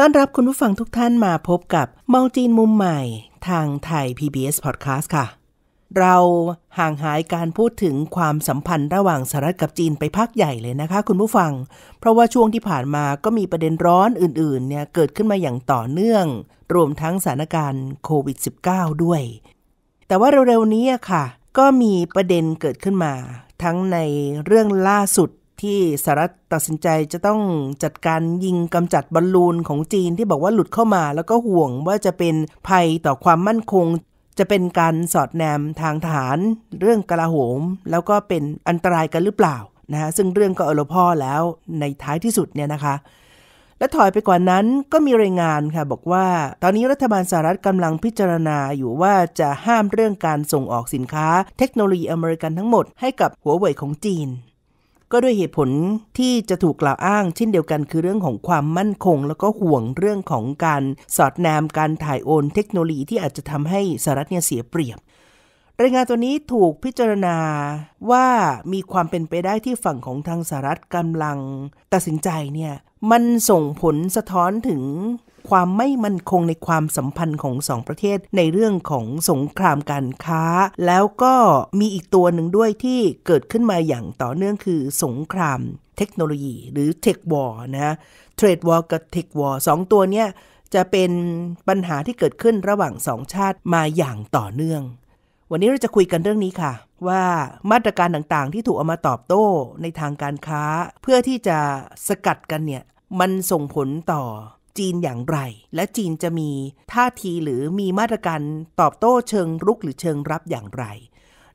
ต้อนรับคุณผู้ฟังทุกท่านมาพบกับมองจีนมุมใหม่ ทางไทย PBS Podcast ค่ะ เราห่างหายการพูดถึงความสัมพันธ์ระหว่างสหรัฐกับจีนไปพักใหญ่เลยนะคะคุณผู้ฟัง เพราะว่าช่วงที่ผ่านมาก็มีประเด็นร้อนอื่นๆ เนี่ยเกิดขึ้นมาอย่างต่อเนื่อง รวมทั้งสถานการณ์โควิด -19 ด้วย แต่ว่าเร็วๆ นี้ค่ะ ก็มีประเด็นเกิดขึ้นมา ทั้งในเรื่องล่าสุดที่สหรัฐตัดสินใจจะต้องจัดการยิงกำจัดบอลลูนของจีนที่บอกว่าหลุดเข้ามา แล้วก็ห่วงว่าจะเป็นภัยต่อความมั่นคง จะเป็นการสอดแนมทางฐานเรื่องกลาโหมแล้วก็เป็นอันตรายกันหรือเปล่านะฮะซึ่งเรื่องก็อลพ่อแล้วในท้ายที่สุดเนี่ยนะคะ และถอยไปกว่านั้นก็มีรายงานค่ะบอกว่า ตอนนี้รัฐบาลสหรัฐกำลังพิจารณาอยู่ว่าจะห้ามเรื่องการส่งออกสินค้าเทคโนโลยีอเมริกันทั้งหมดให้กับหัวเว่ยของจีนก็ด้วยเหตุผลที่จะถูกกล่าวอ้างเช่นเดียวกันคือเรื่องของความมั่นคง แล้วก็ห่วงเรื่องของการสอดแนมการถ่ายโอนเทคโนโลยีที่อาจจะทำให้สหรัฐเนี่ยเสียเปรียบ รายงานตัวนี้ถูกพิจารณาว่ามีความเป็นไปได้ที่ฝั่งของทางสหรัฐกำลัง ตัดสินใจเนี่ยมันส่งผลสะท้อนถึงความไม่มั่นคงในความสัมพันธ์ของสองประเทศในเรื่องของสงครามการค้า แล้วก็มีอีกตัวหนึ่งด้วยที่เกิดขึ้นมาอย่างต่อเนื่องคือ สงครามเทคโนโลยีหรือเทควอร์นะเทรดวอร์กับเทควอร์สองตัวเนี้ยจะเป็นปัญหาที่เกิดขึ้นระหว่างสองชาติมาอย่างต่อเนื่อง วันนี้เราจะคุยกันเรื่องนี้ค่ะ ว่ามาตรการต่างๆ ที่ถูกเอามาตอบโต้ในทางการค้า เพื่อที่จะสกัดกันเนี่ย มันส่งผลต่อจีนอย่างไร และจีนจะมีท่าทีหรือมีมาตรการตอบโต้เชิงรุกหรือเชิงรับอย่างไร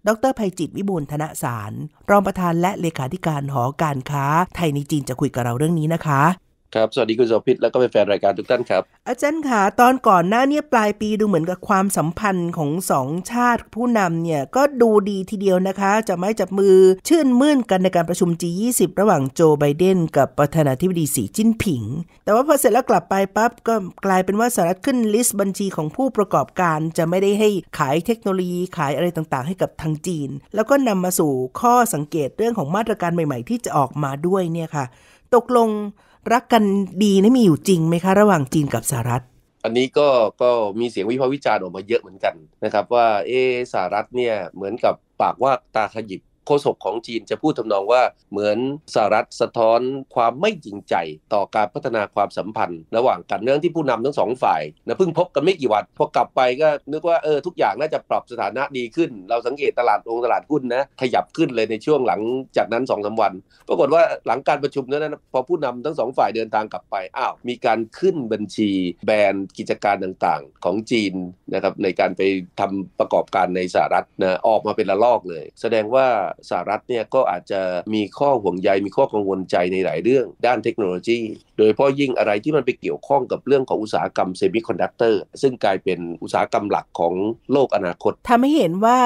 ดรภัยจิตวิบูลธนสาร รองประธานและเลขาธิการหอการค้า ไทยในจีนจะคุยกับเราเรื่องนี้นะคะครับ สวัสดีคุณโสภิตแล้วก็เป็นแฟน รายการทุกท่านครับ อาจารย์ค่ะตอนก่อนหน้าเนี่ย ปลายปีดูเหมือนกับความสัมพันธ์ของสองชาติผู้นำเนี่ย ก็ดูดีทีเดียวนะคะ จะไม่จับมือชื่นมื่นกันในการประชุม G20 ระหว่างโจไบเดนกับประธานาธิบดีสีจิ้นผิง แต่ว่าพอเสร็จแล้วกลับไปปั๊บก็กลายเป็นว่าสหรัฐขึ้นลิสต์บัญชีของผู้ประกอบการ จะไม่ได้ให้ขายเทคโนโลยีขายอะไรต่างๆ ให้กับทางจีน แล้วก็นำมาสู่ข้อสังเกตเรื่องของมาตรการใหม่ ๆ ที่จะออกมาด้วยเนี่ยค่ะ ตกลงรักกันดีนี่มีอยู่จริงไหมคะระหว่างจีนกับสหรัฐ อันนี้ก็ก็มีเสียงวิพากษ์วิจารณ์ออกมาเยอะเหมือนกัน นะครับว่าเอสหรัฐเนี่ยเหมือนกับปากว่าตาขยิบโฆษกของจีนจะพูดทำนองว่าเหมือนสหรัฐสะท้อนความไม่จริงใจต่อการพัฒนาความสัมพันธ์ระหว่างกันเรื่องที่ผู้นำทั้งสองฝ่ายนะเพิ่งพบกันไม่กี่วันพอกลับไปก็นึกว่าเออทุกอย่างน่าจะปรับสถานะดีขึ้น เราสังเกตตลาดองตลาดหุ้นนะขยับขึ้นเลยในช่วงหลังจากนั้นสองสาวันปรากฏว่าหลังการประชุมนั้นพอผู้นำทั้งสองฝ่ายเดินทางกลับไปอ้าวมีการขึ้นบัญชีแบรนด์กิจการต่างๆ ของจีนนะครับในการไปทำประกอบการในสหรัฐนะออกมาเป็นระลอกเลย แสดงว่าสหรัฐเนี่ยก็อาจจะมีข้อห่วงใยมีข้อกังวลใจในหลายเรื่อง ด้านเทคโนโลยีโดยเพพาะยิ่งอะไรที่มันไปเกี่ยวข้องกับเรื่องของอุตสาหกรรมเซมิคอนดักเตอร์ซึ่งกลายเป็นอุตสาหกรรมหลักของโลกอนาคตทำให้เห็นว่า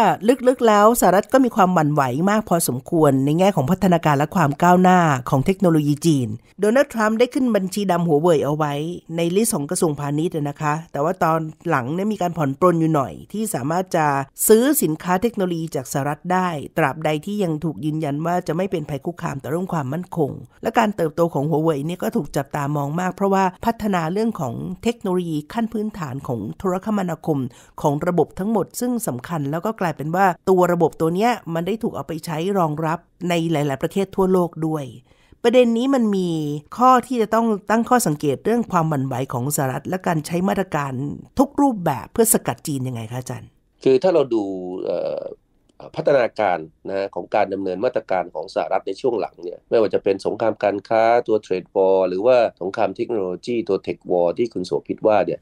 ลึกๆแล้วสหรัฐก็มีความหวั่นไหวมากพอสมควรในแง่ของพัฒนาการและความก้าวหน้าของเทคโนโลยีจีนโดนัลด์ทรัมป์ได้ขึ้นบัญชีดำหัวเว่ยเอาไว้ในลิสต์ของกระทรวงพาณิชย์นะคะ แต่ว่าตอนหลังเนี่ยมีการผ่อนปลนอยู่หน่อย ที่สามารถจะซื้อสินค้าเทคโนโลยีจากสหรัฐได้ ตราบใดที่ยังถูกยืนยันว่าจะไม่เป็นภัยคุกคามต่อเรื่องความมั่นคง และการเติบโตของหัวเว่ยนี่ ก็ถูกจับตามองมาก เพราะว่าพัฒนาเรื่องของเทคโนโลยีขั้นพื้นฐานของโทรคมนาคม ของระบบทั้งหมดซึ่งสำคัญ แล้วก็กลายเป็นว่าตัวระบบตัวนี้มันได้ถูกเอาไปใช้รองรับในหลาย ๆ ประเทศทั่วโลกด้วย ประเด็นนี้มันมี ข้อที่จะต้องตั้งข้อสังเกตเรื่องความบันไหวของสหรัฐและการใช้มาตรการ ทุกรูปแบบเพื่อสกัดจีนยังไงคะอาจารย์ คือถ้าเราดูพัฒนาการนะของการดำเนินมาตรการของสหรัฐในช่วงหลังเนี่ยไม่ว่าจะเป็นสงครามการค้าตัวเทรดวอร์หรือว่าสงครามเทคโนโลยี ตัวเทควอร์ที่คุณโสภิตว่าเนี่ย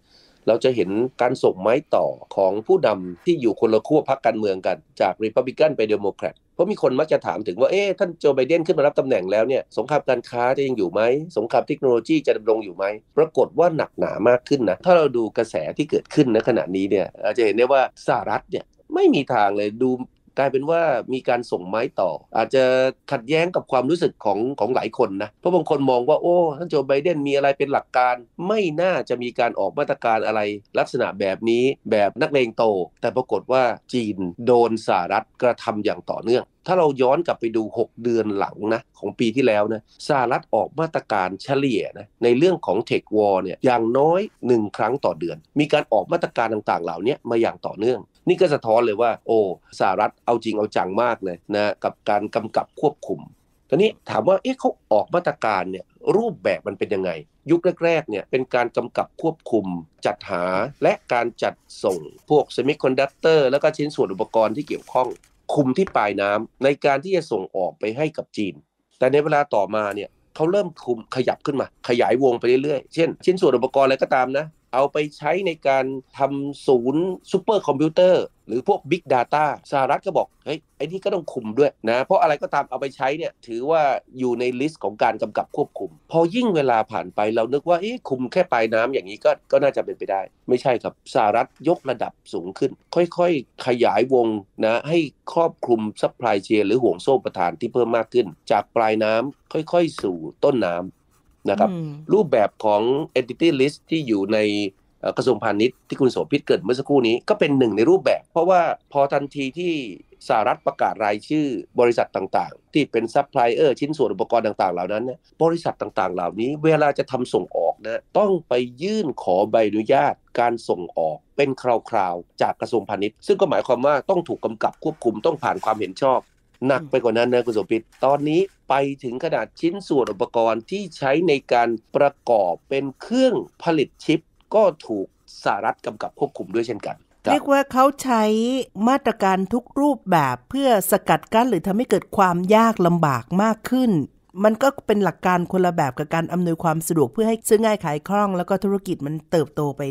เราจะเห็นการส่งไม้ต่อของผู้นำที่อยู่คนละขั้วพรรคการเมืองกันจากริพับลิกันไปเดโมแครตเพราะมีคนมักจะถามถึงว่าเอ๊ะท่านโจไบเดนขึ้นมารับตำแหน่งแล้วเนี่ยสงครามการค้าจะยังอยู่ไหม สงครามเทคโนโลยีจะดำรงอยู่ไหมปรากฏว่าหนักหนามากขึ้นนะถ้าเราดูกระแสที่เกิดขึ้นในขณะนี้เนี่ยเราจะเห็นได้ว่าสหรัฐเนี่ยไม่มีทางเลยดูกลายเป็นว่ามีการส่งไม้ต่อ อาจจะขัดแย้งกับความรู้สึกของของหลายคนนะเพราะบางคนมองว่าโอ้ท่านโจไบเดน มีอะไรเป็นหลักการ ไม่น่าจะมีการออกมาตรการอะไร ลักษณะแบบนี้แบบนักเลงโต แต่ปรากฏว่าจีนโดนสหรัฐกระทำอย่างต่อเนื่อง ถ้าเราย้อนกลับไปดู 6 เดือนหลังนะของปีที่แล้วนะสหรัฐออกมาตรการเฉลี่ยนะในเรื่องของเทควอร์เนี่ยอย่างน้อย1ครั้งต่อเดือน มีการออกมาตรการต่างๆเหล่านี้มาอย่างต่อเนื่องนี่ก็สะท้อนเลยว่าโอ้สหรัฐเอาจริงเอาจังมากเลยนะกับการกำกับควบคุม ตอนนี้ถามว่าเอ๊ะเขาออกมาตรการเนี่ยรูปแบบมันเป็นยังไง ยุคแรกๆเนี่ยเป็นการกำกับควบคุมจัดหาและการจัดส่งพวกเซมิคอนดักเตอร์แล้วก็ชิ้นส่วนอุปกรณ์ที่เกี่ยวข้องคุมที่ปลายน้ำในการที่จะส่งออกไปให้กับจีน แต่ในเวลาต่อมาเนี่ยเขาเริ่มคุมขยับขึ้นมา ขยายวงไปเรื่อยๆเช่น ชิ้นส่วนอุปกรณ์อะไรก็ตามนะเอาไปใช้ในการทำศูนย์ซูเปอร์คอมพิวเตอร์หรือพวก Big Data สหรัฐก็บอกเฮ้ยไอ้นี่ก็ต้องคุมด้วยนะ เพราะอะไรก็ตามเอาไปใช้เนี่ยถือว่าอยู่ในลิสต์ของการกำกับควบคุม พอยิ่งเวลาผ่านไปเรานึกว่าเอ๊ะคุมแค่ปลายน้ำอย่างนี้ก็ก็น่าจะเป็นไปได้ ไม่ใช่ครับสหรัฐยกระดับสูงขึ้น ค่อยๆ ขยายวงนะให้ครอบคลุมซัพพลายเชนหรือห่วงโซ่ประทานที่เพิ่มมากขึ้น จากปลายน้ำค่อยๆสู่ต้นน้ำนะครับ รูปแบบของ entity list ที่อยู่ในกระทรวงพาณิชย์ ที่คุณโสภิตเกิดเมื่อสักครู่นี้ก็เป็นหนึ่งในรูปแบบ เพราะว่าพอทันทีที่สหรัฐประกาศรายชื่อบริษัทต่างๆ ที่เป็นซัพพลายเออร์ชิ้นส่วนอุปกรณ์ต่างๆเหล่านั้น บริษัทต่างๆเหล่านี้เวลาจะทำส่งออกนะต้องไปยื่นขอใบอนุญาต การส่งออก เป็นคราวๆจากกระทรวงพาณิชย์ ซึ่งก็หมายความว่าต้องถูกกำกับควบคุมต้องผ่านความเห็นชอบหนักไปกว่านั้นนะคุณสมพิษตอนนี้ไปถึงขนาดชิ้นส่วนอุปกรณ์ที่ใช้ในการประกอบเป็นเครื่องผลิตชิป ก็ถูกสหรัฐกำกับควบคุมด้วยเช่นกัน เรียกว่าเขาใช้มาตรการทุกรูปแบบเพื่อสกัดกั้นหรือทำให้เกิดความยากลำบากมากขึ้น มันก็เป็นหลักการคนละแบบกับการอำนวยความสะดวกเพื่อให้ซื้อง่ายขายคล่อง แล้วก็ธุรกิจมันเติบโตไป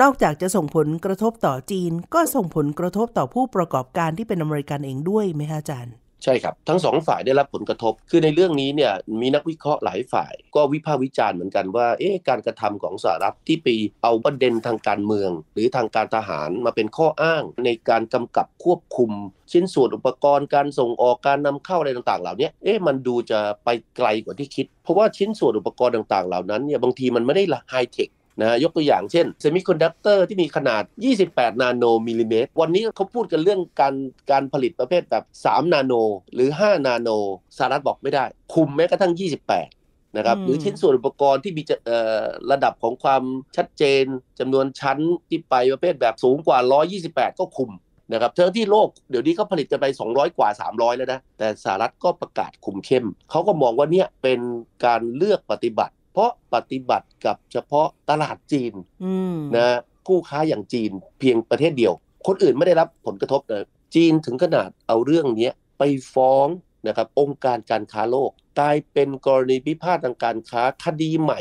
นอกจากจะส่งผลกระทบต่อจีน ก็ส่งผลกระทบต่อผู้ประกอบการที่เป็นอเมริกันเองด้วยไหมคะอาจารย์ใช่ครับ ทั้งสองฝ่ายได้รับผลกระทบ คือในเรื่องนี้เนี่ยมีนักวิเคราะห์หลายฝ่าย ก็วิพากษ์วิจารณ์เหมือนกันว่าเอ๊ะการกระทำของสหรัฐที่ปีเอาประเด็นทางการเมือง หรือทางการทหารมาเป็นข้ออ้างในการกำกับควบคุม ชิ้นส่วนอุปกรณ์การส่งออกการนำเข้าอะไรต่างๆ เหล่านี้เอ๊ะมันดูจะไปไกลกว่าที่คิดเพราะว่าชิ้นส่วนอุปกรณ์ต่างๆ เหล่านั้นเนี่ยบางทีมันไม่ได้ไฮเทคนะยกตัวอย่างเช่นเซมิคอนดักเตอร์ที่มีขนาด 28 นาโนมิลลิเมตร วันนี้เขาพูดกันเรื่องการการผลิตประเภทแบบ 3 นาโน หรือ 5 นาโนสหรัฐบอกไม่ได้คุมแม้กระทั่ง 28 นะครับหรือชิ้นส่วนอุปกรณ์ที่มีระดับของความชัดเจนจำนวนชั้นที่ไปประเภทแบบสูงกว่า 128 ก็คุมนะครับเท่าที่โลกเดี๋ยวนี้เขาผลิตกันไป 200 กว่า 300 แล้วนะแต่สหรัฐก็ประกาศคุมเข้มเขาก็มองว่าเนี่ยเป็นการเลือกปฏิบัติาะปฏิบัติกับเฉพาะตลาดจีนนะ คู่ค้าอย่างจีนเพียงประเทศเดียว คนอื่นไม่ได้รับผลกระทบเลยจีนถึงขนาดเอาเรื่องนี้ไปฟ้อง นะครับ องค์การการค้าโลกกลายเป็นกรณีพิพาททางการค้าคดีใหม่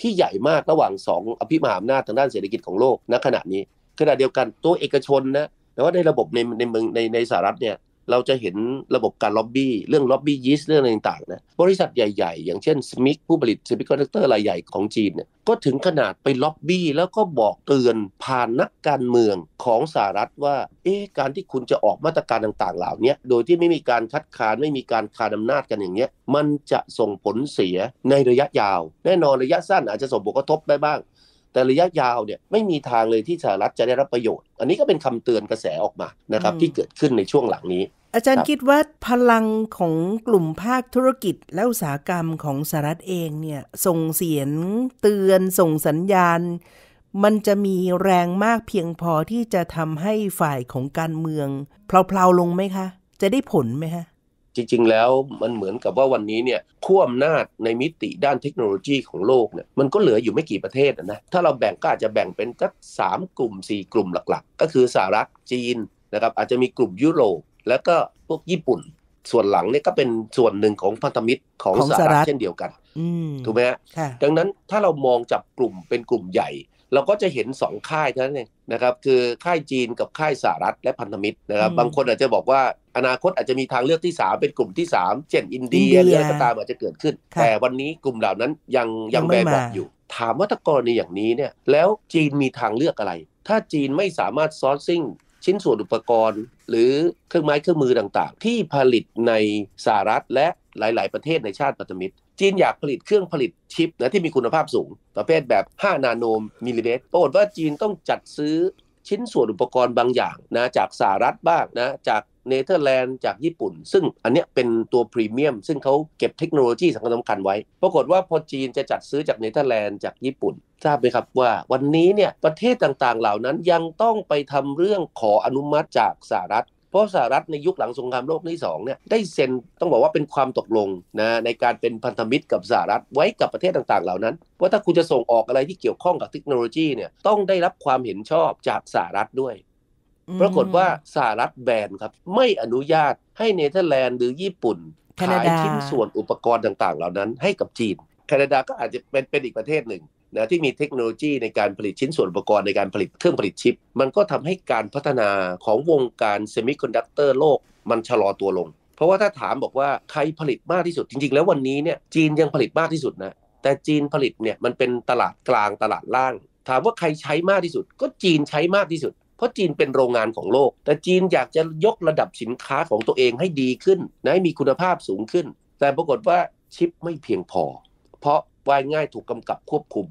ที่ใหญ่มากระหว่างสองอภิมหาอำนาจทางด้านเศรษฐกิจของโลกณขณะนี้ขณะเดียวกันตัวเอกชนนะแต่ว่าในระบบในในเมืองในในสหรัฐเนี่ยเราจะเห็นระบบการล็อบบี้เรื่องล็อบบี้ยิสเรื่องอะไรต่างๆนะบริษัทใหญ่ๆ อย่างเช่นสมิธผู้ผลิตซมิคอนดักเตอร์รายใหญ่ของจีนเนี่ยก็ถึงขนาดไปล็อบบี้แล้วก็บอกเตือนผ่านนักการเมืองของสหรัฐว่าเอ๊ะการที่คุณจะออกมาตรการต่างๆ เหล่านี้โดยที่ไม่มีการคัดค้านไม่มีการคานอำนาจกันอย่างเงี้ยมันจะส่งผลเสียในระยะยาวแน่นอนระยะสั้นอาจจะส่งผลกระทบได้บ้างแต่ระยะยาวเนี่ยไม่มีทางเลยที่สหรัฐจะได้รับประโยชน์ อันนี้ก็เป็นคำเตือนกระแสออกมานะครับที่เกิดขึ้นในช่วงหลังนี้ อาจารย์คิดว่าพลังของกลุ่มภาคธุรกิจและอุตสาหกรรมของสหรัฐเองเนี่ยส่งเสียงเตือนส่งสัญญาณ มันจะมีแรงมากเพียงพอที่จะทำให้ฝ่ายของการเมือง เพลาๆลงไหมคะ จะได้ผลไหมคะจริงๆ แล้วมันเหมือนกับว่าวันนี้เนี่ยขั้วอำนาจในมิติด้านเทคโนโลยีของโลกเนี่ยมันก็เหลืออยู่ไม่กี่ประเทศนะ ถ้าเราแบ่งก็อาจจะแบ่งเป็นสักสามกลุ่ม 4 กลุ่มหลักๆ ก็คือสหรัฐจีนนะครับอาจจะมีกลุ่มยุโรปแล้วก็พวกญี่ปุ่น ส่วนหลังเนี่ยก็เป็นส่วนหนึ่งของพันธมิตรของสหรัฐเช่นเดียวกันถูกไหมฮะดังนั้นถ้าเรามองจับกลุ่มเป็นกลุ่มใหญ่เราก็จะเห็นสองค่ายเท่านั้นเองนะครับคือค่ายจีนกับค่ายสหรัฐและพันธมิตรนะครับบางคนอาจจะบอกว่าอนาคตอาจจะมีทางเลือกที่ 3 เป็นกลุ่มที่ 3 เช่น อินเดียหรืออะไรก็ตามอาจจะเกิดขึ้น แต่วันนี้กลุ่มเหล่านั้นยังยังแบกบักอยู่ ถามว่าถ้ากรณีอย่างนี้เนี่ยแล้วจีนมีทางเลือกอะไร ถ้าจีนไม่สามารถซอร์ซิ่งชิ้นส่วนอุปกรณ์ หรือเครื่องไม้เครื่องมือต่างๆ ที่ผลิตในสหรัฐและหลาย ๆ ประเทศในชาติปัตตมิตร จีนอยากผลิตเครื่องผลิตชิปนะที่มีคุณภาพสูง ประเภทแบบ 5 นาโนมิลลิเมตรปรากฏว่าจีนต้องจัดซื้อชิ้นส่วนอุปกรณ์บางอย่างนะจากสหรัฐบ้างนะจากเนเธอร์แลนด์จากญี่ปุ่น ซึ่งอันเนี้ยเป็นตัวพรีเมียม ซึ่งเขาเก็บเทคโนโลยีสำคัญสำคัญไว้ ปรากฏว่าพอจีนจะจัดซื้อจากเนเธอร์แลนด์จากญี่ปุ่น ทราบไหมครับว่า วันนี้เนี่ยประเทศต่างๆเหล่านั้นยังต้องไปทำเรื่องขออนุมัติจากสหรัฐเพราะสหรัฐในยุคหลังสงครามโลกที่สองเนี่ยได้เซ็นต้องบอกว่าเป็นความตกลงนะในการเป็นพันธมิตรกับสหรัฐไว้กับประเทศต่างๆเหล่านั้น ว่าถ้าคุณจะส่งออกอะไรที่เกี่ยวข้องกับเทคโนโลยีเนี่ยต้องได้รับความเห็นชอบจากสหรัฐด้วยปรากฏว่าสหรัฐแบนครับไม่อนุญาตให้เนเธอร์แลนด์หรือญี่ปุ่นขายชิ้นส่วนอุปกรณ์ต่างๆ เหล่านั้น ให้กับจีนแคนาดาก็อาจจะเป็นเป็นอีกประเทศหนึ่งนะที่มีเทคโนโลยีในการผลิตชิ้นส่วนอุปกรณ์ในการผลิตเครื่องผลิตชิปมันก็ทำให้การพัฒนาของวงการเซมิคอนดักเตอร์โลกมันชะลอตัวลง เพราะว่าถ้าถามบอกว่าใครผลิตมากที่สุด จริงๆแล้ววันนี้เนี่ยจีนยังผลิตมากที่สุดนะแต่จีนผลิตเนี่ยมันเป็นตลาดกลางตลาดล่าง ถามว่าใครใช้มากที่สุด ก็จีนใช้มากที่สุด เพราะจีนเป็นโรงงานของโลก แต่จีนอยากจะยกระดับสินค้าของตัวเองให้ดีขึ้นนะให้มีคุณภาพสูงขึ้น แต่ปรากฏว่าชิปไม่เพียงพอเพราะวายง่ายถูกกำกับควบคุม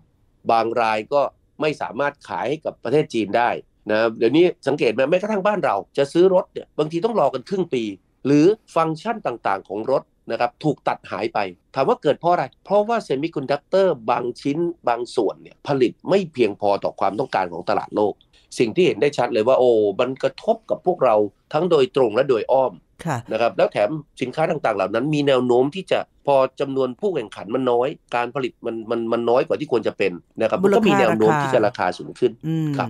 บางรายก็ไม่สามารถขายให้กับประเทศจีนได้นะเดี๋ยวนี้สังเกตไหมแม้กระทั่งบ้านเราจะซื้อรถเนี่ยบางทีต้องรอกันครึ่งปี หรือฟังก์ชันต่างๆของรถนะครับถูกตัดหายไป ถามว่าเกิดเพราะอะไร เพราะว่าเซมิคอนดักเตอร์บางชิ้นบางส่วนเนี่ยผลิตไม่เพียงพอต่อความต้องการของตลาดโลก สิ่งที่เห็นได้ชัดเลยว่าโอ้มันกระทบกับพวกเราทั้งโดยตรงและโดยอ้อมนะครับแล้วแถมสินค้าต่างๆเหล่า นั้นมีแนวโน้มที่จะพอจำนวนผู้แข่งขันมันน้อยการผลิตมันมันมันน้อยกว่าที่ควรจะเป็นนะครับมันก็มีแนวโน้มที่จะราคาสูงขึ้นครับ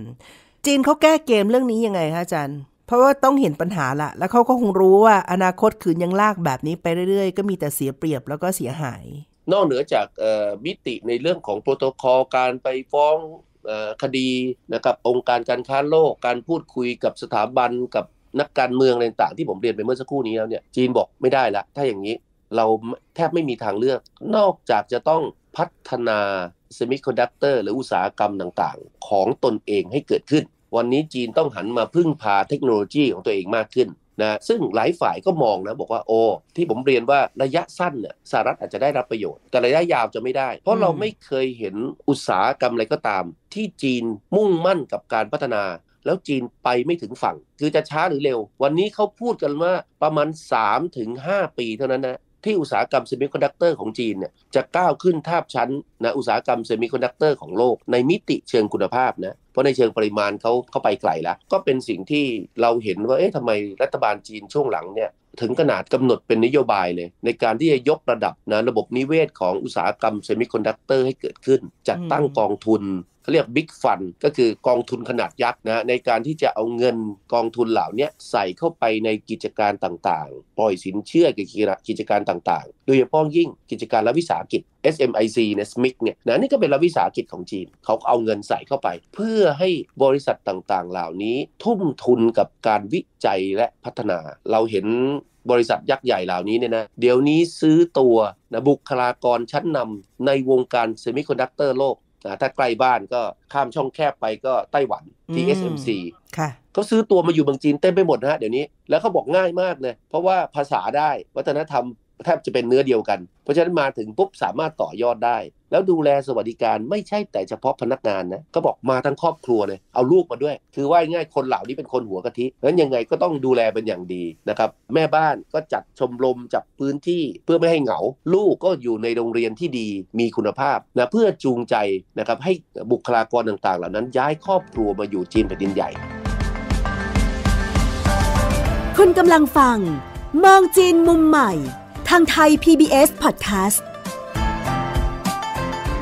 จีนเขาแก้เกมเรื่องนี้ยังไงคะอาจารย์ เพราะว่าต้องเห็นปัญหาละ แล้วเขาก็คงรู้ว่าอนาคตขืนยังลากแบบนี้ไปเรื่อยๆก็มีแต่เสียเปรียบแล้วก็เสียหาย นอกเหนือจากมิติในเรื่องของโปรโตโคอลการไปฟ้องคดีนะครับองค์การการค้าโลก การพูดคุยกับสถาบันกับนักการเมืองอะไรต่างที่ผมเรียนไปเมื่อสักครู่นี้แล้วเนี่ยจีนบอกไม่ได้ละ ถ้าอย่างนี้เราแทบไม่มีทางเลือก นอกจากจะต้องพัฒนาเซมิคอนดักเตอร์หรืออุตสาหกรรมต่างๆ ของตนเองให้เกิดขึ้น วันนี้จีนต้องหันมาพึ่งพาเทคโนโลยีของตัวเองมากขึ้นนะซึ่งหลายฝ่ายก็มองนะ บอกว่าโอ้ที่ผมเรียนว่าระยะสั้นเนี่ยสหรัฐอาจจะได้รับประโยชน์แต่ระยะยาวจะไม่ได้ เพราะเราไม่เคยเห็นอุตสาหกรรมอะไรก็ตาม ที่จีนมุ่งมั่นกับการพัฒนาแล้วจีนไปไม่ถึงฝั่ง คือจะช้าหรือเร็ว วันนี้เขาพูดกันว่าประมาณ3-5ปีเท่านั้นนะที่อุตสาหกรรมเซมิคอนดักเตอร์ของจีนเนี่ยจะก้าวขึ้นทาบชั้นนะอุตสาหกรรมเซมิคอนดักเตอร์ของโลกในมิติเชิงคุณภาพนะ เพราะในเชิงปริมาณเขาเขาไปไกลแล้วก็เป็นสิ่งที่เราเห็นว่าเอ๊ะทำไมรัฐบาลจีนช่วงหลังเนี่ยถึงขนาดกำหนดเป็นนโยบายเลย ในการที่จะยกระดับนะระบบนิเวศของอุตสาหกรรมเซมิคอนดักเตอร์ให้เกิดขึ้นจัดตั้งกองทุนเขาเรียกบิ๊กฟันก็คือกองทุนขนาดยักษ์นะในการที่จะเอาเงินกองทุนเหล่านี้ใส่เข้าไปในกิจการต่าง ๆ ปล่อยสินเชื่อกับกิจการต่าง ๆ โดยเฉพาะยิ่งกิจการรัฐวิสาหกิจ SMIC เนี่ย SMIC เนี่ยนะนี่ก็เป็นรัฐวิสาหกิจของจีนเขาเอาเงินใส่เข้าไป เพื่อให้บริษัทต่างๆ เหล่านี้ทุ่มทุนกับการวิจัยและพัฒนา เราเห็นบริษัทยักษ์ใหญ่เหล่านี้เนี่ยนะเดี๋ยวนี้ซื้อตัวนะบุคลากรชั้นนำในวงการเซมิคอนดักเตอร์โลกนะถ้าใกล้บ้านก็ข้ามช่องแคบไปก็ไต้หวัน TSMC ค่ะเขาซื้อตัวมาอยู่เมืองจีนเต็มไปหมดฮะเดี๋ยวนี้แล้วเขาบอกง่ายมากเลยเพราะว่าภาษาได้วัฒนธรรมแทบจะเป็นเนื้อเดียวกัน เพราะฉะนั้นมาถึงปุ๊บสามารถต่อยอดได้ แล้วดูแลสวัสดิการไม่ใช่แต่เฉพาะพนักงานนะก็บอกมาทั้งครอบครัวเลยเอาลูกมาด้วย คือว่าง่ายคนเหล่านี้เป็นคนหัวกะทิงั้นยังไงก็ต้องดูแลเป็นอย่างดีนะครับแม่บ้านก็จัดชมรมจับพื้นที่เพื่อไม่ให้เหงา ลูกก็อยู่ในโรงเรียนที่ดีมีคุณภาพนะเพื่อจูงใจนะครับให้บุคลากรต่างๆเหล่านั้นย้ายครอบครัวมาอยู่จีนแผ่นดินใหญ่คุณกำลังฟัง มองจีนมุมใหม่ทางไทย PBS Podcast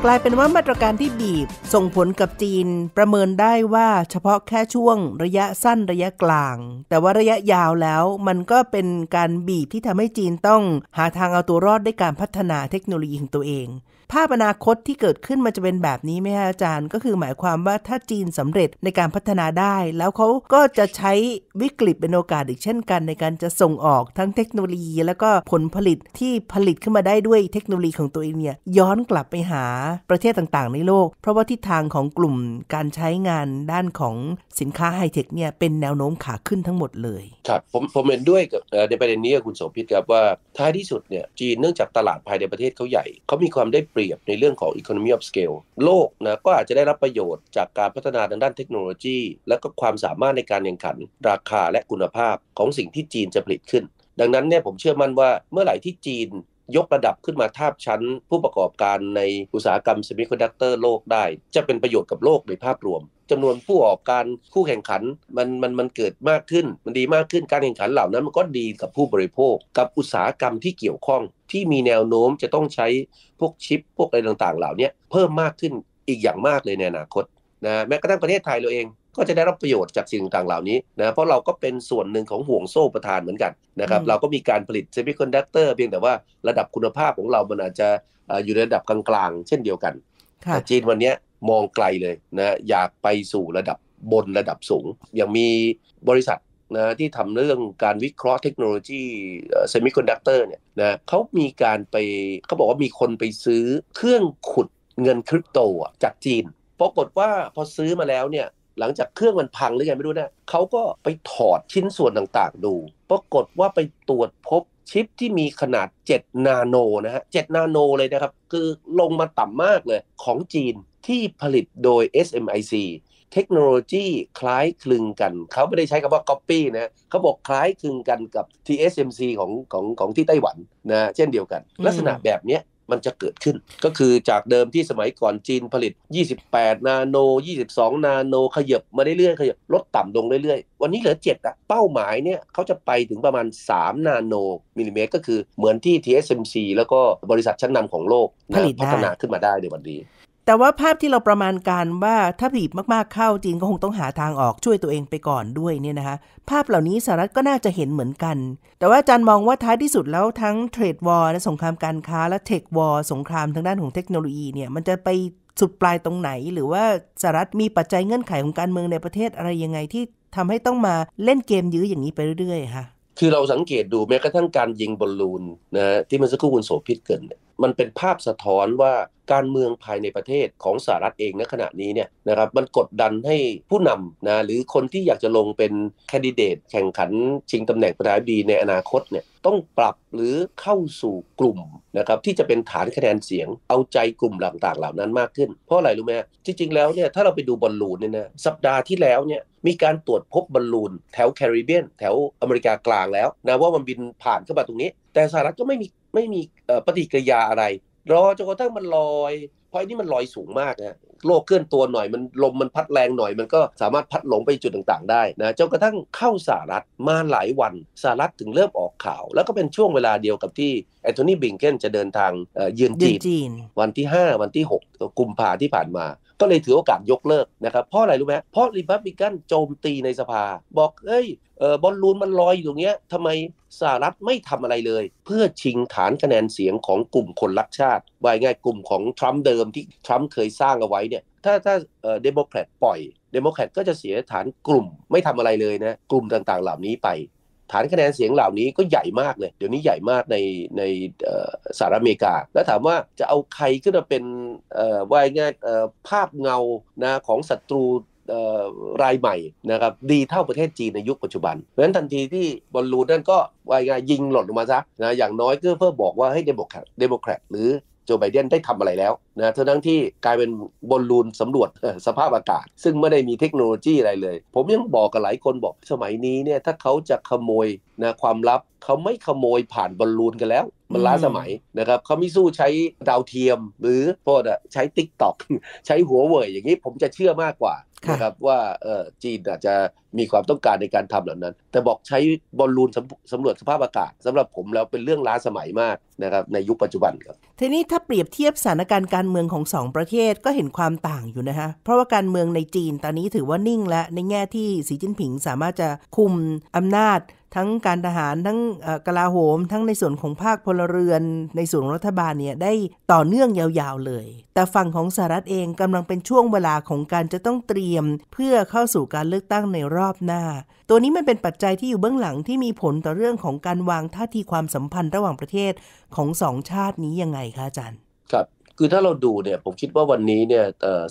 กลายเป็นว่ามาตรการที่บีบส่งผลกับจีนประเมินได้ว่าเฉพาะแค่ช่วงระยะสั้นระยะกลาง แต่ว่าระยะยาวแล้วมันก็เป็นการบีบที่ทำให้จีนต้องหาทางเอาตัวรอดด้วยการพัฒนาเทคโนโลยีของตัวเองภาพอนาคตที่เกิดขึ้นมันจะเป็นแบบนี้ไหมคะอาจารย์ ก็คือหมายความว่าถ้าจีนสำเร็จในการพัฒนาได้ แล้วเขาก็จะใช้วิกฤตเป็นโอกาสอีกเช่นกัน ในการจะส่งออกทั้งเทคโนโลยี แล้วก็ผลผลิตที่ผลิตขึ้นมาได้ด้วยเทคโนโลยีของตัวเองเนี่ยย้อนกลับไปหาประเทศต่าง ๆ ในโลก เพราะว่าทิศทางของกลุ่มการใช้งานด้านของสินค้าไฮเทคเนี่ยเป็นแนวโน้มขาขึ้นทั้งหมดเลยครับผมผมเห็นด้วยกับในประเด็นนี้คุณโสภิตครับว่าท้ายที่สุดเนี่ยจีนเนื่องจากตลาดภายในประเทศเขาใหญ่เขามีความได้เปรียรียบในเรื่องของ Economy of Scale โลกนะก็อาจจะได้รับประโยชน์จากการพัฒนาทางด้านเทคโนโลยี และก็ความสามารถในการแข่งขัน ราคาและคุณภาพของสิ่งที่จีนจะผลิตขึ้น ดังนั้นเนี่ยผมเชื่อมั่นว่า เมื่อไหร่ที่จีนยกระดับขึ้นมาทาบชั้น ผู้ประกอบการในอุตสาหกรรมเซมิคอนดักเตอร์โลกได้ จะเป็นประโยชน์กับโลกในภาพรวมจำนวนผู้ออกการคู่แข่งขันมันมันมันเกิดมากขึ้น มันดีมากขึ้นการแข่งขันเหล่านั้นมันก็ดีกับผู้บริโภค กับอุตสาหกรรมที่เกี่ยวข้อง ที่มีแนวโน้มจะต้องใช้พวกชิปพวกอะไรต่างๆเหล่านี้เพิ่มมากขึ้นอีกอย่างมากเลยในอนาคตนะแม้กระทั่งประเทศไทยเราเองก็จะได้รับประโยชน์จากสิ่งต่างๆเหล่านี้นะเพราะเราก็เป็นส่วนหนึ่งของห่วงโซ่ประทานเหมือนกันนะครับเราก็มีการผลิตเซมิคอนดักเตอร์เพียงแต่ว่าระดับคุณภาพของเรามันอาจจะอยู่ในระดับกลางๆเช่นเดียวกันจีนวันนี้มองไกลเลยนะอยากไปสู่ระดับบนระดับสูง อย่างมีบริษัทนะที่ทำเรื่องการวิเคราะห์เทคโนโลยีเซมิคอนดักเตอร์เนี่ยนะเขามีการไปเขาบอกว่ามีคนไปซื้อเครื่องขุดเงินคริปโตจากจีนปรากฏว่าพอซื้อมาแล้วเนี่ยหลังจากเครื่องมันพังหรือไงไม่รู้นะเขาก็ไปถอดชิ้นส่วนต่างๆดูปรากฏว่าไปตรวจพบชิปที่มีขนาด 7นาโนนะฮะ7นาโนเลยนะครับ คือลงมาต่ำมากเลยของจีนที่ผลิตโดย SMIC เทคโนโลยีคล้ายคลึงกัน เขาไม่ได้ใช้คำว่า Copy นะ เขาบอกคล้ายคลึงกันกับ TSMC ของของของที่ไต้หวันนะ เช่นเดียวกัน ลักษณะแบบนี้มันจะเกิดขึ้น ก็คือจากเดิมที่สมัยก่อนจีนผลิต 28 นาโน 22 นาโน ขยับมาเรื่อยๆขยับลดต่ำลงเรื่อย ๆ วันนี้เหลือ7นะเป้าหมายเนี่ยเขาจะไปถึงประมาณ 3 นาโนมิลลิเมตรก็คือเหมือนที่ TSMC แล้วก็บริษัทชั้นนำของโลกนะพัฒนาขึ้นมาได้ในวันนี้แต่ว่าภาพที่เราประมาณการว่าถ้าบีบมาก ๆ เข้าจีนก็คงต้องหาทางออกช่วยตัวเองไปก่อนด้วยเนี่ยนะคะภาพเหล่านี้สหรัฐก็น่าจะเห็นเหมือนกัน แต่ว่าจันมองว่าท้ายที่สุดแล้วทั้งเทรดวอร์และสงครามการค้า และเทควอร์สงครามทางด้านของเทคโนโลยีเนี่ยมันจะไปสุดปลายตรงไหน หรือว่าสหรัฐมีปัจจัยเงื่อนไขของการเมืองในประเทศอะไรยังไงที่ทำให้ต้องมาเล่นเกมยื้ออย่างนี้ไปเรื่อยๆค่ะคือเราสังเกตดูแม้กระทั่งการยิงบอลลูนนะที่มันสักครู่คุณโสพิษเกินเนี่ยมันเป็นภาพสะท้อนว่าการเมืองภายในประเทศของสหรัฐเองณขณะนี้เนี่ยนะครับมันกดดันให้ผู้นำนะหรือคนที่อยากจะลงเป็นแคนดิเดตแข่งขัน ชิงตำแหน่งประธานาธิบดีในอนาคตเนี่ยต้องปรับหรือเข้าสู่กลุ่มนะครับที่จะเป็นฐานคะแนนเสียงเอาใจกลุ่มต่างๆเหล่านั้น มากขึ้นเพราะอะไรรู้ไหมจริงๆแล้วเนี่ยถ้าเราไปดูบอลลูนเนี่ยนะสัปดาห์ที่แล้วเนี่ยมีการตรวจพบบอลลูนแถวแคริบเบียนแถวอเมริกากลางแล้วนะว่ามันบินผ่านเข้ามาตรงนี้ แต่สหรัฐก็ไม่มีไม่มีปฏิกิริยาอะไร รอจนกระทั่งมันลอย เพราะอันนี้มันลอยสูงมากนะ โลกเคลื่อนตัวหน่อยมันลมมันพัดแรงหน่อยมันก็สามารถพัดหลงไปจุดต่างๆได้นะ จนกระทั่งเข้าสหรัฐมาหลายวันสหรัฐถึงเริ่มออกข่าว แล้วก็เป็นช่วงเวลาเดียวกับที่แอนโทนีบิงเกนจะเดินทางเยือนจีน วันที่5วันที่ 6กุมภาที่ผ่านมาก็เลยถือโอกาสยกเลิกนะครับเพราะอะไรรู้ไหมเพราะริพับบิกันโจมตีในสภา บอกเอ้ยเออบอลลูนมันลอยอยู่ตรงเนี้ยทำไมสหรัฐไม่ทำอะไรเลย เพื่อชิงฐานคะแนนเสียงของกลุ่มคนรักชาติ ว่าง่ายกลุ่มของทรัมป์เดิมที่ทรัมป์เคยสร้างเอาไว้เนี่ยถ้าถ้าเดโมแครตปล่อย เดโมแครตก็จะเสียฐานกลุ่มไม่ทำอะไรเลยนะกลุ่มต่างๆ เหล่านี้ไปฐานคะแนนเสียงเหล่านี้ก็ใหญ่มากเลย เดี๋ยวนี้ใหญ่มากในในสหรัฐอเมริกา แล้วถามว่าจะเอาใครขึ้นมาเป็นว่าง่ายภาพเงานะของศัตรูรายใหม่นะครับดีเท่าประเทศจีนในยุคปัจจุบัน เพราะฉะนั้นทันทีที่บอลลูนนั่นก็วายงยิงหล่นลงมาซะนะอย่างน้อยก็เพื่อบอกว่าให้เดโมแครตเดโมแครตหรือโจไบเดนได้ทำอะไรแล้วนะเท่านั้นที่กลายเป็นบอลลูนสำรวจสภาพอากาศ ซึ่งไม่ได้มีเทคโนโลยีอะไรเลย ผมยังบอกกับหลายคนบอกสมัยนี้เนี่ยถ้าเขาจะขโมยนะความลับ เขาไม่ขโมยผ่านบอลลูนกันแล้ว มันล้าสมัยนะครับ เขาไม่สู้ใช้ดาวเทียมหรือโทษอะใช้ติ๊กต็อกใช้หัวเว่ยอย่างนี้ ผมจะเชื่อมากกว่านะครับว่าเออจีนอาจจะมีความต้องการในการทำเหล่านั้น แต่บอกใช้บอลลูนสำรวจสภาพอากาศ สำหรับผมแล้วเป็นเรื่องล้าสมัยมากนะครับในยุคปัจจุบันครับทีนี้ถ้าเปรียบเทียบสถานการณ์การเมืองของ2ประเทศ ก็เห็นความต่างอยู่นะฮะเพราะว่าการเมืองในจีน ตอนนี้ถือว่านิ่งและในแง่ที่สีจิ้นผิงสามารถจะคุมอำนาจทั้งการทหาร ทั้งกลาโหม ทั้งในส่วนของภาคพลเรือน ในส่วนรัฐบาลเนี่ยได้ต่อเนื่องยาวๆเลย แต่ฝั่งของสหรัฐเองกำลังเป็นช่วงเวลาของการจะต้องเตรียมเพื่อเข้าสู่การเลือกตั้งในรอบหน้า ตัวนี้มันเป็นปัจจัยที่อยู่เบื้องหลังที่มีผลต่อเรื่องของการวางท่าทีความสัมพันธ์ระหว่างประเทศของสองชาตินี้ยังไงคะอาจารย์ ครับคือถ้าเราดูเนี่ยผมคิดว่าวันนี้เนี่ย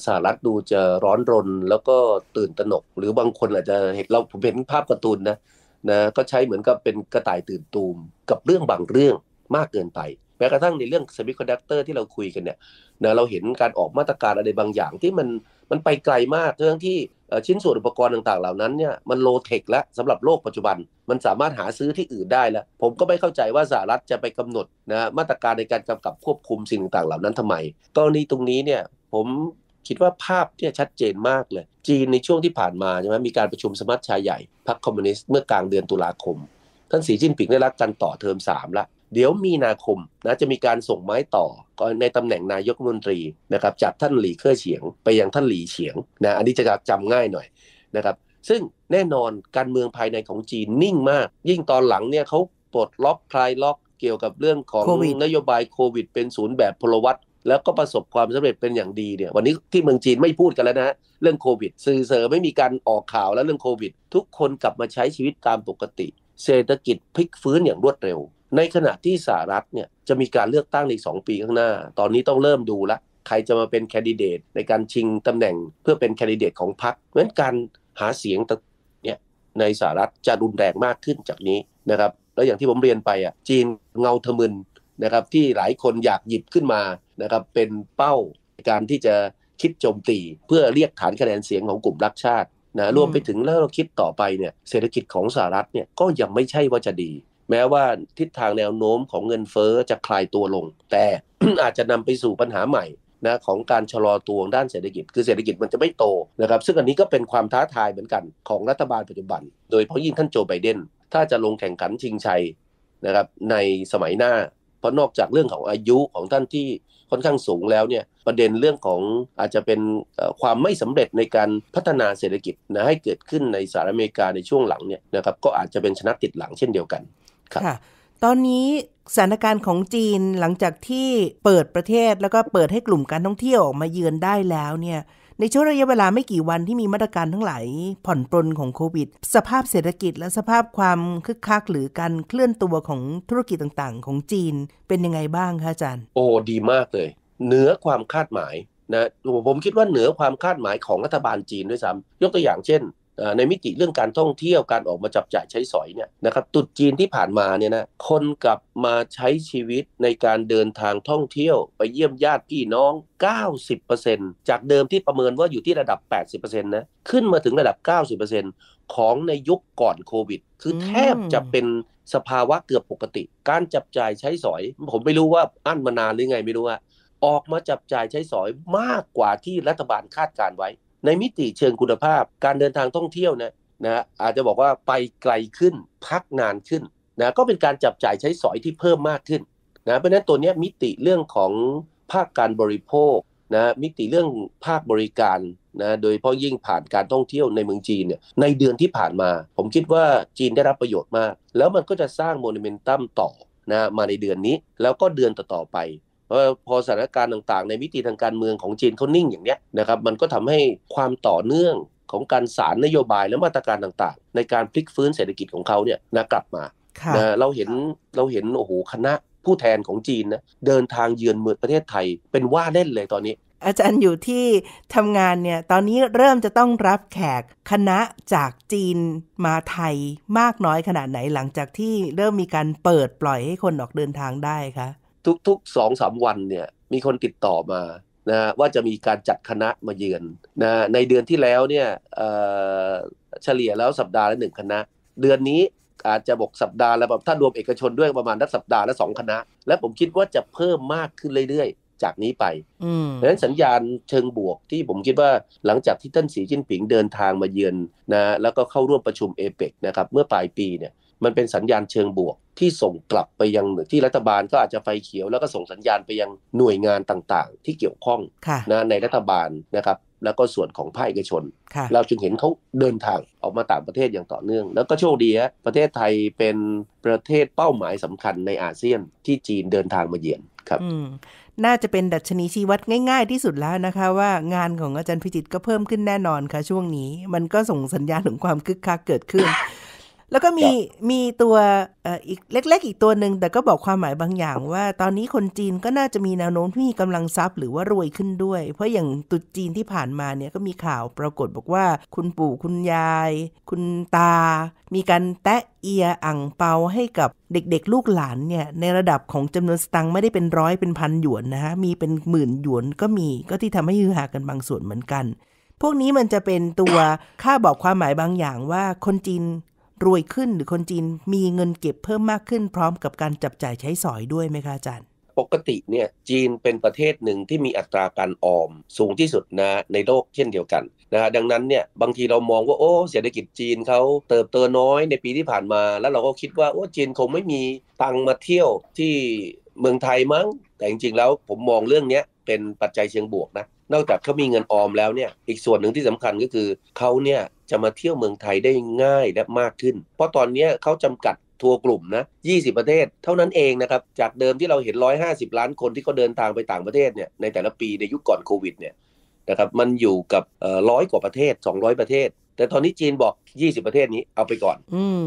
สหรัฐดูจะร้อนรนแล้วก็ตื่นตระหนก หรือบางคนอาจจะเห็นเราผมเห็นภาพการ์ตูนนะนะก็ใช้เหมือนกับเป็นกระต่ายตื่นตูมกับเรื่องบางเรื่องมากเกินไป แม้กระทั่งในเรื่องเซมิคอนดักเตอร์ที่เราคุยกันเนี่ยนะเราเห็นการออกมาตรการอะไรบางอย่างที่มันมันไปไกลมากเท่องที่ชิ้นส่วนอุปกรณ์ต่างๆเหล่านั้นเนี่ยมันโลเทคแล้วสำหรับโลกปัจจุบันมันสามารถหาซื้อที่อื่นได้แล้วผมก็ไม่เข้าใจว่าสหรัฐจะไปกำหนดนะมาตรการในการกำกับควบคุมสิ่งต่างๆเหล่านั้นทำไมกรณีตรงนี้เนี่ยผมคิดว่าภาพที่ชัดเจนมากเลย จีนในช่วงที่ผ่านมาใช่ไหมมีการประชุมสมัชชาใหญ่พรรคคอมมิวนิสต์เมื่อกลางเดือนตุลาคมท่านสีจิ้นผิงได้รับการต่อเทอม3ละเดี๋ยวมีนาคมนะจะมีการส่งไม้ต่อในตำแหน่งนายกรัฐมนตรีนะครับจากท่านหลีเครื่อเฉียง ไปยังท่านหลีเฉียงนะอันนี้จะจำง่ายหน่อยนะครับซึ่งแน่นอนการเมืองภายในของจีนนิ่งมาก ยิ่งตอนหลังเนี่ยเขาปลดล็อกคลายล็อกเกี่ยวกับเรื่องของ COVID. นโยบายโควิดเป็นศูนย์แบบพลวัตแล้วก็ประสบความสำเร็จเป็นอย่างดีเนี่ยวันนี้ที่เมืองจีนไม่พูดกันแล้วนะเรื่องโควิด สื่อเสริมไม่มีการออกข่าวแล้วเรื่องโควิด ทุกคนกลับมาใช้ชีวิตตามปกติ เศรษฐกิจพลิกฟื้นอย่างรวดเร็วในขณะที่สหรัฐเนี่ยจะมีการเลือกตั้งในสองปีข้างหน้า ตอนนี้ต้องเริ่มดูละใครจะมาเป็นแคนดิเดตในการชิงตำแหน่งเพื่อเป็นแคนดิเดตของพรรคเพราะฉะนั้นการหาเสียงตเนี่ยในสหรัฐจะรุนแรงมากขึ้นจากนี้นะครับ แล้วอย่างที่ผมเรียนไปอ่ะจีนเงาทะมึนนะครับ ที่หลายคนอยากหยิบขึ้นมานะครับเป็นเป้าการที่จะคิดโจมตี เพื่อเรียกฐานคะแนนเสียงของกลุ่มรักชาตินะรวมไปถึงแล้วเราคิดต่อไปเนี่ยเศรษฐกิจของสหรัฐเนี่ยก็ยังไม่ใช่ว่าจะดีแม้ว่าทิศทางแนวโน้มของเงินเฟอ้อจะคลายตัวลง แต่อาจจะนำไปสู่ปัญหาใหม่นะของการชะลอตัวด้านเศรษฐกิจ คือเศรษฐกิจมันจะไม่โตนะครับ ซึ่งอันนี้ก็เป็นความท้าทายเหมือนกันของรัฐบาลปัจจุบัน โดยเพราะยิ่งท่านโจไบเดนถ้าจะลงแข่งขันชิงชัยนะครับในสมัยหน้า เพราะนอกจากเรื่องของอายุของท่านที่ค่อนข้างสูงแล้วเนี่ย ประเด็นเรื่องของอาจจะเป็นความไม่สำเร็จในการพัฒนาเศรษฐกิจนะให้เกิดขึ้นในสหรัฐอเมริกาในช่วงหลังเนี่ยนะครับ ก็อาจจะเป็นชนะติดหลังเช่นเดียวกันค่ะ ตอนนี้สถานการณ์ของจีนหลังจากที่เปิดประเทศแล้วก็เปิดให้กลุ่มการท่องเที่ยวออกมาเยือนได้แล้วเนี่ย ในช่วงระยะเวลาไม่กี่วันที่มีมาตรการทั้งหลายผ่อนปลนของโควิด สภาพเศรษฐกิจและสภาพความคึกคักหรือการเคลื่อนตัวของธุรกิจต่าง ๆ ของจีนเป็นยังไงบ้างคะอาจารย์ โอ้ดีมากเลยเหนือความคาดหมายนะผมคิดว่าเหนือความคาดหมายของรัฐบาลจีนด้วยซ้ำยกตัวอย่างเช่นในมิติเรื่องการท่องเที่ยวการออกมาจับจ่ายใช้สอยเนี่ยนะครับตุดจีนที่ผ่านมาเนี่ยนะคนกลับมาใช้ชีวิตในการเดินทางท่องเที่ยวไปเยี่ยมญาติพี่น้อง 90%จากเดิมที่ประเมินว่าอยู่ที่ระดับ 80%นะขึ้นมาถึงระดับ 90%ของในยุคก่อนโควิดคือแทบจะเป็นสภาวะเกือบปกติ การจับจ่ายใช้สอย ผมไม่รู้ว่าอั้นมานานหรือไง ไม่รู้ว่าออกมาจับจ่ายใช้สอยมากกว่าที่รัฐบาลคาดการไว้ในมิติเชิงคุณภาพ การเดินทางท่องเที่ยวนะนะ อาจจะบอกว่าไปไกลขึ้นพักนานขึ้นนะก็เป็นการจับจ่ายใช้สอยที่เพิ่มมากขึ้นนะเพราะนั้นตัวนี้มิติเรื่องของภาคการบริโภคนะมิติเรื่องภาคบริการนะโดยเพราะยิ่งผ่านการท่องเที่ยวในเมืองจีนเนี่ยในเดือนที่ผ่านมา ผมคิดว่าจีนได้รับประโยชน์มาก แล้วมันก็จะสร้างโมเมนตัมต่อนะมาในเดือนนี้ แล้วก็เดือนต่อๆไปเพราะพอสถานการณ์ต่างๆ ในมิติทางการเมืองของจีนเขานิ่งอย่างเนี้ยนะครับมันก็ทำให้ความต่อเนื่องของการสารนโยบายและมาตรการต่างๆ ในการพลิกฟื้นเศรษฐกิจของเขาเนี่ยนะกลับมาเราเห็นเราเห็นโอ้โหคณะผู้แทนของจีนนะเดินทางเยือนเมืองประเทศไทยเป็นว่าเล่นเลยตอนนี้ อาจารย์อยู่ที่ทำงานเนี่ยตอนนี้เริ่มจะต้องรับแขกคณะจากจีนมาไทย มากน้อยขนาดไหนหลังจากที่เริ่มมีการเปิดปล่อยให้คนออกเดินทางได้คะทุกๆสองสามวันเนี่ยมีคนติดต่อมานะว่าจะมีการจัดคณะมาเยือนนะในเดือนที่แล้วเนี่ยเฉลี่ยแล้วสัปดาห์ละหนึ่งคณะ เดือนนี้อาจจะบอกสัปดาห์ละแบบถ้ารวมเอกชนด้วยประมาณนักสัปดาห์ละสองคณะและผมคิดว่าจะเพิ่มมากขึ้นเรื่อยๆ จากนี้ไปดังนั้นสัญญาณเชิงบวกที่ผมคิดว่าหลังจากที่ท่านสีจิ้นผิงเดินทางมาเยือนนะแล้วก็เข้าร่วมประชุมเอเปกนะครับเมื่อปลายปีเนี่ยมันเป็นสัญญาณเชิงบวกที่ส่งกลับไปยังที่รัฐบาลก็อาจจะไฟเขียว แล้วก็ส่งสัญญาณไปยังหน่วยงานต่างๆ ที่เกี่ยวข้องนะในรัฐบาลนะครับแล้วก็ส่วนของภาคเอกชนเราจึงเห็นเขาเดินทางออกมาต่างประเทศอย่างต่อเนื่อง แล้วก็โชคดีฮะประเทศไทยเป็นประเทศเป้าหมายสำคัญในอาเซียนที่จีนเดินทางมาเยือนครับน่าจะเป็นดัชนีชี้วัดง่าย ๆที่สุดแล้วนะคะ ว่างานของอาจารย์พิจิตก็เพิ่มขึ้นแน่นอนค่ะ ช่วงนี้มันก็ส่งสัญญาณถึงความคึกคักเกิดขึ้นแล้วก็มีมีตัวอีกเล็ก ๆ อีกตัวหนึ่ง แต่ก็บอกความหมายบางอย่างว่า ตอนนี้คนจีนก็น่าจะมีแนวโน้มที่มีกำลังทรัพย์หรือว่า รวยขึ้นด้วย เพราะอย่างตุดจีนที่ผ่านมาเนี่ยก็มีข่าวปรากฏบอกว่า คุณปู่คุณยาย คุณตา มีการแตะเอียอ่างเปาให้กับเด็กๆลูกหลานเนี่ย ในระดับของจำนวนสตังค์ไม่ได้เป็นร้อยเป็นพันหยวนนะฮะมีเป็นหมื่นหยวนก็มีก็ที่ทำให้ฮือหากันบางส่วนเหมือนกัน พวกนี้มันจะเป็นตัวค่าบอกความหมายบางอย่างว่าคนจีนรวยขึ้นหรือคนจีนมีเงินเก็บเพิ่มมากขึ้นพร้อมกับการจับจ่ายใช้สอยด้วยไหมคะ อาจารย์ ปกติเนี่ยจีนเป็นประเทศหนึ่งที่มีอัตราการออมสูงที่สุดนะในโลกเช่นเดียวกันนะดังนั้นเนี่ยบางทีเรามองว่าโอ้เศรษฐกิจจีนเขาเติบโตน้อยในปีที่ผ่านมา แล้วเราก็คิดว่าโอ้จีนคงไม่มีตังมาเที่ยวที่เมืองไทยมั้ง แต่จริงๆแล้วผมมองเรื่องนี้เป็นปัจจัยเชิงบวกนะนอกจากเขามีเงินออมแล้วเนี่ยอีกส่วนหนึ่งที่สำคัญก็คือเขาเนี่ยจะมาเที่ยวเมืองไทยได้ง่ายและมากขึ้น เพราะตอนนี้เขาจำกัดทัวร์กลุ่มนะ20 ประเทศ เท่านั้นเองนะครับ จากเดิมที่เราเห็น 150 ล้านคนที่เขาเดินทางไปต่างประเทศเนี่ย ในแต่ละปีในยุคก่อนโควิดเนี่ยนะครับ มันอยู่กับร้อยกว่าประเทศ 200 ประเทศ แต่ตอนนี้จีนบอก 20 ประเทศนี้เอาไปก่อน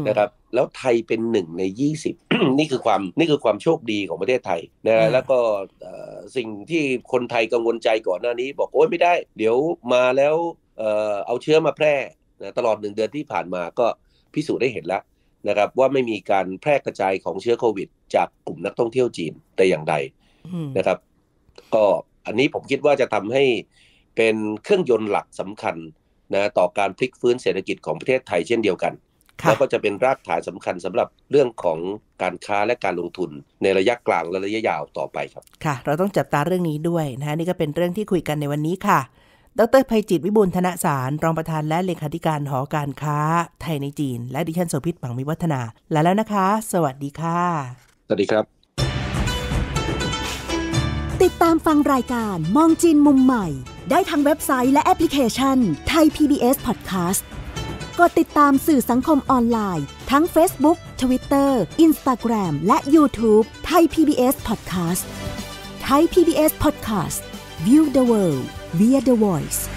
นะครับ แล้วไทยเป็นหนึ่งใน 20 นี่คือความนี่คือความโชคดีของประเทศไทยนะแล้วก็สิ่งที่คนไทยกังวลใจก่อนหน้านี้บอกโอ้ยไม่ได้ เดี๋ยวมาแล้วเอาเชื้อมาแพร่นะตลอดหนึ่งเดือนที่ผ่านมาก็พิสูจน์ได้เห็นแล้วนะครับ ว่าไม่มีการแพร่กระจายของเชื้อโควิด จากกลุ่มนักท่องเที่ยวจีนแต่อย่างใดนะครับ ก็อันนี้ผมคิดว่าจะทำให้เป็นเครื่องยนต์หลักสำคัญนะต่อการพลิกฟื้นเศรษฐกิจของประเทศไทยเช่นเดียวกัน แล้วก็จะเป็นรากฐานสำคัญสำหรับเรื่องของการค้าและการลงทุนในระยะกลางและระยะยาวต่อไปครับ ค่ะ เราต้องจับตาเรื่องนี้ด้วยนะนี่ก็เป็นเรื่องที่คุยกันในวันนี้ค่ะดรภัยจิต วิบูลธนสาร รองประธานและเลขาธิการหอการค้า ไทยในจีน และดิฉันโสภิตบังมิวัฒนา แล้วแล้วนะคะ สวัสดีค่ะ สวัสดีครับ ติดตามฟังรายการมองจีนมุมใหม่ ได้ทางเว็บไซต์และแอปพลิเคชันไทย PBS Podcast กดติดตามสื่อสังคมออนไลน์ ทั้ง Facebook Twitter Instagram และ YouTube ไทย PBS Podcast ไทย PBS Podcast View the world via The Voice.